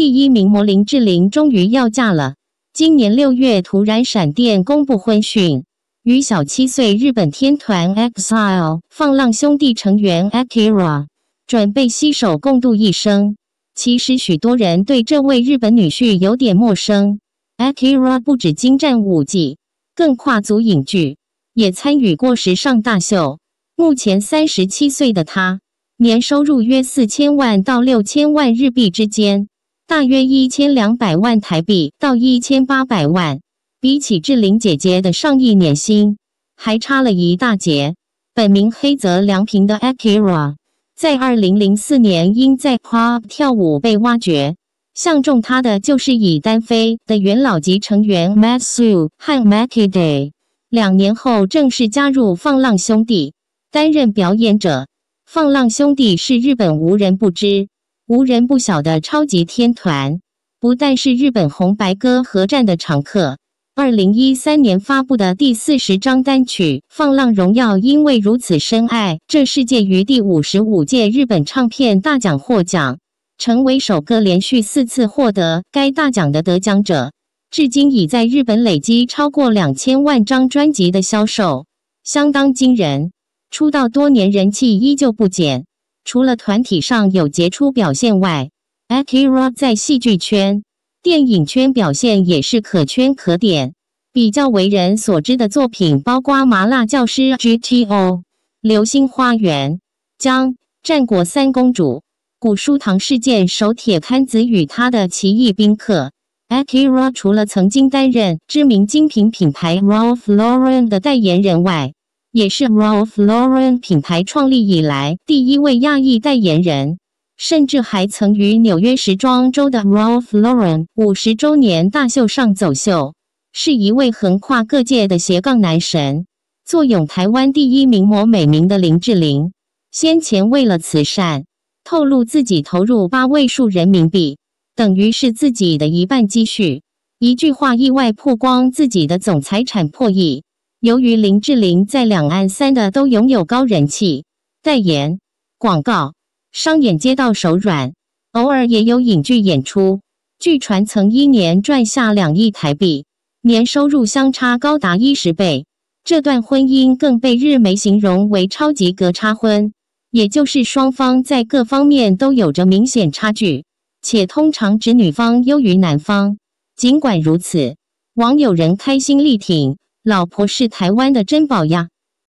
第一名模林志玲终于要嫁了！今年六月突然闪电公布婚讯，与小七岁日本天团 EXILE 放浪兄弟成员 Akira 准备携手共度一生。其实许多人对这位日本女婿有点陌生。Akira 不止精湛舞技，更跨足影剧，也参与过时尚大秀。目前三十七岁的他，年收入约四千万到六千万日币之间。大约一千两百万台币到一千八百万，比起志玲姐姐的上亿年薪还差了一大截。本名黑泽良平的 Akira，在二零零四年因在 pub 跳舞被挖掘，相中他的就是以单飞的元老级成员 Matthew 和 Maki Day。两年后正式加入放浪兄弟，担任表演者。放浪兄弟是日本无人不知。无人不晓的超级天团，不但是日本红白歌合战的常客。2013年发布的第四十张单曲《放浪荣耀》，因为如此深爱这世界，于第五十五届日本唱片大奖获奖，成为首个连续四次获得该大奖的得奖者。至今已在日本累积超过两千万张专辑的销售，相当惊人。出道多年，人气依旧不减。除了团体上有杰出表现外，Akira 在戏剧圈、电影圈表现也是可圈可点。比较为人所知的作品包括《麻辣教师 GTO》《流星花园》《将战国三公主》《古书堂事件》《守铁刊子与他的奇异宾客》。Akira 除了曾经担任知名精品品牌 Ralph Lauren 的代言人外，也是 Ralph Lauren 品牌创立以来第一位亚裔代言人，甚至还曾于纽约时装周的 Ralph Lauren 五十周年大秀上走秀，是一位横跨各界的斜杠男神。坐拥台湾第一名模美名的林志玲，先前为了慈善，透露自己投入八位数人民币，等于是自己的一半积蓄。一句话意外曝光自己的总财产破亿。由于林志玲在两岸三的都拥有高人气，代言、广告、商演接到手软，偶尔也有影剧演出。据传曾一年赚下两亿台币，年收入相差高达一十倍。这段婚姻更被日媒形容为“超级隔差婚”，也就是双方在各方面都有着明显差距，且通常指女方优于男方。尽管如此，网友仍开心力挺。老婆是台湾的珍宝呀。